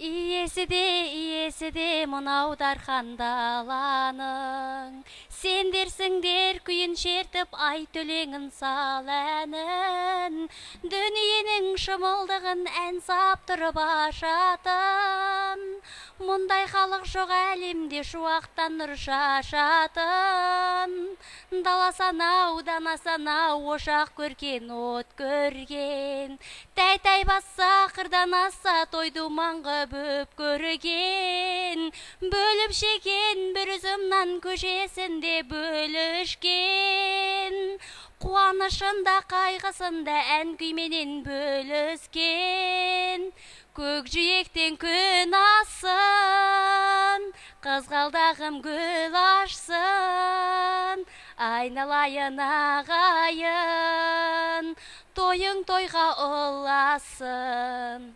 иесі де иесі де мынау даланың сендерсіңдер күйін шертіп ай түлеңін сал әнін дүниенің шымылдығын ән сап тұрып ашатын мұндай халық жоқ әлемде шуақтан нұр шашатын Даласа нау данаса ошақ көрген от көрген тәй тәй басса қырдан асса тойды маңғы бөп көрген бөліп жеген бір үзім нан көжесінде бөлішкен қуанышында қайғысында ән күйменен бөліскен көкжиектен күн асын қызғалдағым гүл ашсын айналайын ағайын тойың тойға ұласын